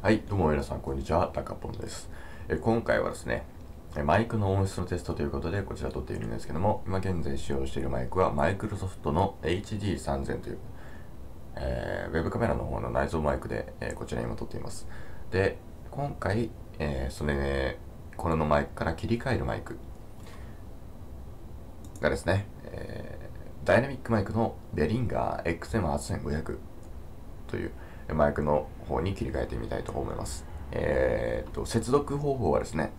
はい、どうも皆さん、こんにちは。タカポンです。え今回はですね、マイクの音質のテストということで、こちら撮っているんですけども、今現在使用しているマイクは、マイクロソフトの HD3000 という、えー、ウェブカメラの方の内蔵マイクで、えー、こちら今撮っています。で、今回、えー、それ、ね、これのマイクから切り替えるマイクがですね、えー、ダイナミックマイクのベリンガー XM8500 という、マイクの方に切り替えてみたいと思います。えー、っと、接続方法はですね、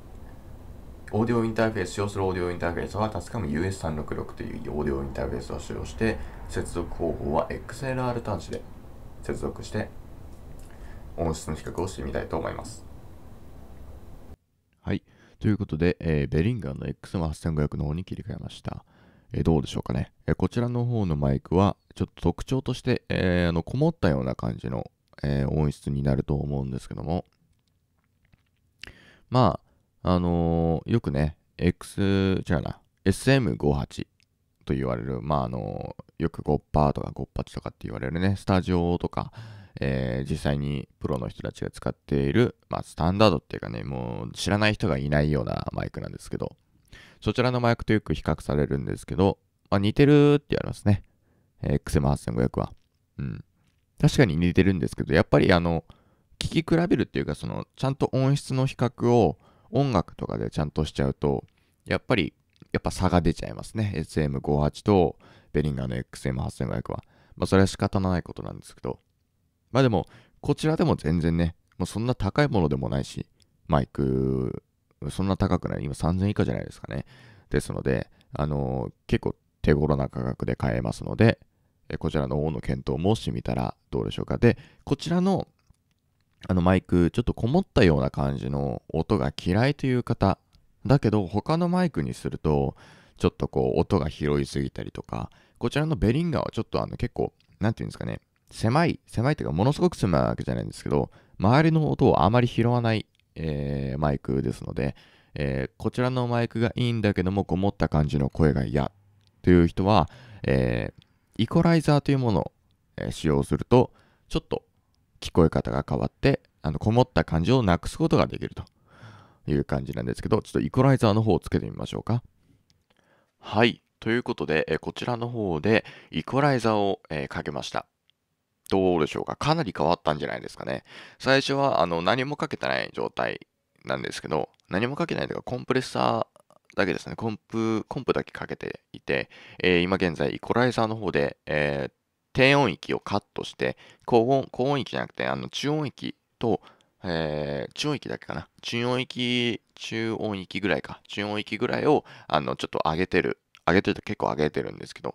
オーディオインターフェース、使用するオーディオインターフェースはタスカム US366 というオーディオインターフェースを使用して、接続方法は XLR 端子で接続して、音質の比較をしてみたいと思います。はい。ということで、えー、ベリンガーの XM8500 の方に切り替えました。えー、どうでしょうかね、えー、こちらの方のマイクは、ちょっと特徴として、えー、あのこもったような感じのえー、音質になると思うんですけども。まあ、あのー、よくね、X、違うな、SM58 と言われる、まあ、あのー、よく5%とか5%とかって言われるね、スタジオとか、えー、実際にプロの人たちが使っている、まあ、スタンダードっていうかね、もう知らない人がいないようなマイクなんですけど、そちらのマイクとよく比較されるんですけど、まあ、似てるって言われますね。え XM8500 は。うん。確かに似てるんですけど、やっぱりあの、聞き比べるっていうか、その、ちゃんと音質の比較を音楽とかでちゃんとしちゃうと、やっぱり、やっぱ差が出ちゃいますね。SM58 とベリンガーの XM8500 は。まあ、それは仕方のないことなんですけど。まあでも、こちらでも全然ね、もうそんな高いものでもないし、マイク、そんな高くない。今3000以下じゃないですかね。ですので、あのー、結構手頃な価格で買えますので、こちらの方の検討もしてみたらどうでしょうか。で、こちらのあのマイク、ちょっとこもったような感じの音が嫌いという方、だけど他のマイクにすると、ちょっとこう音が拾いすぎたりとか、こちらのベリンガーはちょっとあの結構、なんていうんですかね、狭い、狭いというか、ものすごく狭いわけじゃないんですけど、周りの音をあまり拾わない、えー、マイクですので、えー、こちらのマイクがいいんだけども、こもった感じの声が嫌という人は、えー、イコライザーというものえ使用すると、ちょっと聞こえ方が変わって、あの、こもった感じをなくすことができるという感じなんですけど、ちょっとイコライザーの方をつけてみましょうか。はい。ということで、えこちらの方でイコライザーを、えかけました。どうでしょうかかなり変わったんじゃないですかね。最初はあの何もかけてない状態なんですけど、何もかけないというか、コンプレッサーだけですね。コンプ、コンプだけかけていて、えー、今現在イコライザーの方で、えー、低音域をカットして、高音高音域じゃなくて、あの中音域と、えー、中音域だけかな。中音域、中音域ぐらいか。中音域ぐらいを、あの、ちょっと上げてる。上げてると結構上げてるんですけど、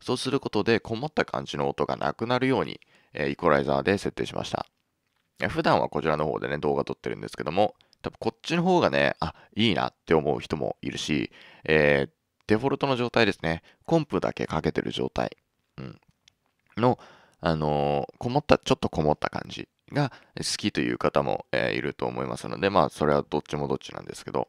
そうすることで、こもった感じの音がなくなるように、えー、イコライザーで設定しました。普段はこちらの方でね、動画撮ってるんですけども、多分こっちの方がね、あ、いいなって思う人もいるし、えー、デフォルトの状態ですね。コンプだけかけてる状態。うん。の、あのこもった、ちょっとこもった感じが好きという方も、えー、いると思いますので、まあ、それはどっちもどっちなんですけど、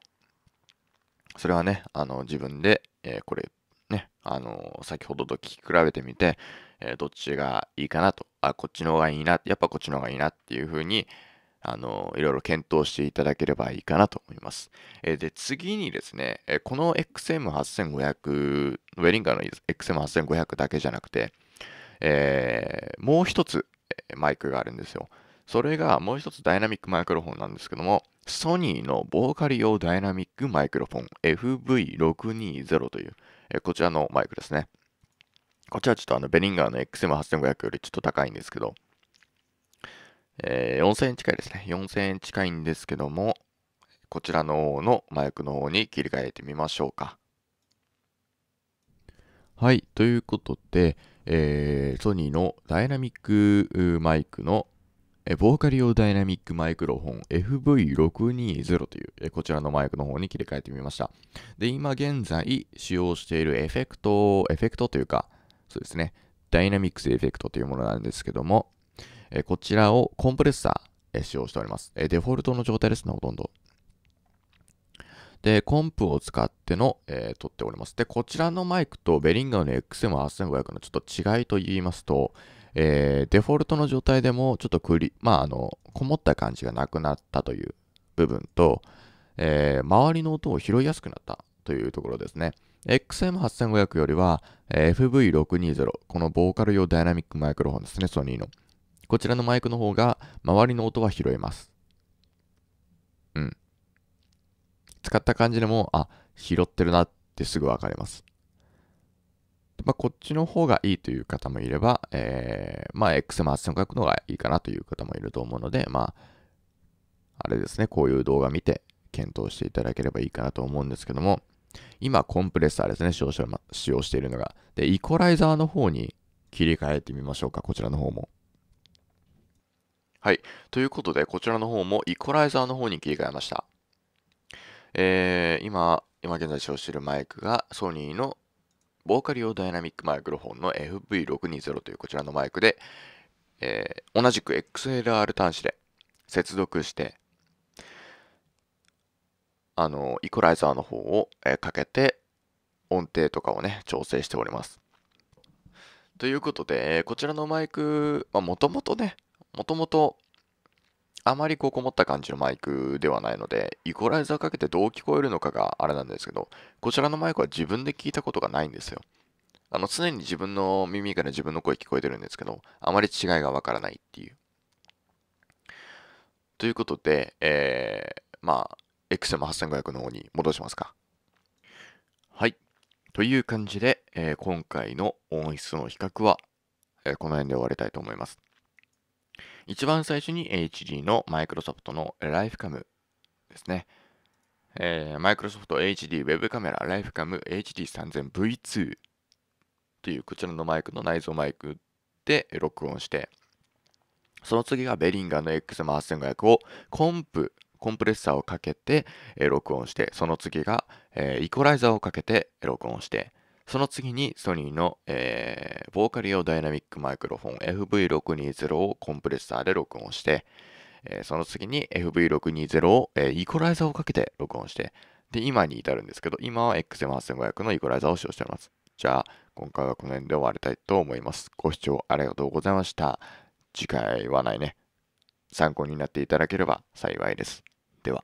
それはね、あの、自分で、えー、これ、ね、あの、先ほどと聞き比べてみて、えー、どっちがいいかなと、あ、こっちの方がいいな、やっぱこっちの方がいいなっていうふうに、あの、いろいろ検討していただければいいかなと思います。えで、次にですね、えこの XM8500、ウェリンガーの XM8500 だけじゃなくて、えー、もう一つマイクがあるんですよ。それがもう一つダイナミックマイクロフォンなんですけども、ソニーのボーカル用ダイナミックマイクロフォン FV620 という、えこちらのマイクですね。こちらちょっとあのベリンガーの XM8500 よりちょっと高いんですけど、えー、4000円近いですね。4000円近いんですけども、こちらの方のマイクの方に切り替えてみましょうか。はい、ということで、えー、ソニーのダイナミックマイクのボーカル用ダイナミックマイクロフォン FV620 というこちらのマイクの方に切り替えてみました。で、今現在使用しているエフェクト、エフェクトというか、そうですね、ダイナミックスエフェクトというものなんですけども、こちらをコンプレッサー使用しております。デフォルトの状態ですね、ほとんど。で、コンプを使っての、えー、撮っております。で、こちらのマイクとベリンガーの XM8500 のちょっと違いと言いますと、えー、デフォルトの状態でもちょっとクリ、まあ、あの、こもった感じがなくなったという部分と、えー、周りの音を拾いやすくなったというところですね。XM8500 よりは、えー、FV620、このボーカル用ダイナミックマイクロフォンですね、ソニーの。こちらのマイクの方が周りの音は拾えます。うん。使った感じでも、あ、拾ってるなってすぐ分かります。まあ、こっちの方がいいという方もいれば、えー、まあ、X マースを書くのがいいかなという方もいると思うので、まあ、あれですね、こういう動画見て検討していただければいいかなと思うんですけども、今、コンプレッサーですね、使用使用しているのが。で、イコライザーの方に切り替えてみましょうか、こちらの方も。はい。ということで、こちらの方もイコライザーの方に切り替えました。えー、今、今現在使用しているマイクがソニーのボーカリオダイナミックマイクロフォンの FV620 というこちらのマイクで、えー、同じく XLR 端子で接続して、あの、イコライザーの方を、えー、かけて音程とかをね、調整しております。ということで、こちらのマイク、もともとね、もともとあまりこうこもった感じのマイクではないので、イコライザーかけてどう聞こえるのかがあれなんですけど、こちらのマイクは自分で聞いたことがないんですよ。あの、常に自分の耳から自分の声聞こえてるんですけど、あまり違いがわからないっていう。ということで、えー、まあ、XM8500 の方に戻しますか。はい。という感じで、えー、今回の音質の比較は、えー、この辺で終わりたいと思います。一番最初に HD のマイクロソフトのライフカムですね。マイクロソフト HD ウェブカメラライフカム HD3000V2 というこちらのマイクの内蔵マイクで録音して、その次がベリンガーの XM8500 をコンプ、コンプレッサーをかけて、録音して、その次が、イコライザーをかけて録音して、その次にソニーの、えー、ボーカル用ダイナミックマイクロフォン FV620 をコンプレッサーで録音して、えー、その次に FV620 を、えー、イコライザーをかけて録音して、で、今に至るんですけど、今は XM8500 のイコライザーを使用しています。じゃあ、今回はこの辺で終わりたいと思います。ご視聴ありがとうございました。次回はないね。参考になっていただければ幸いです。では。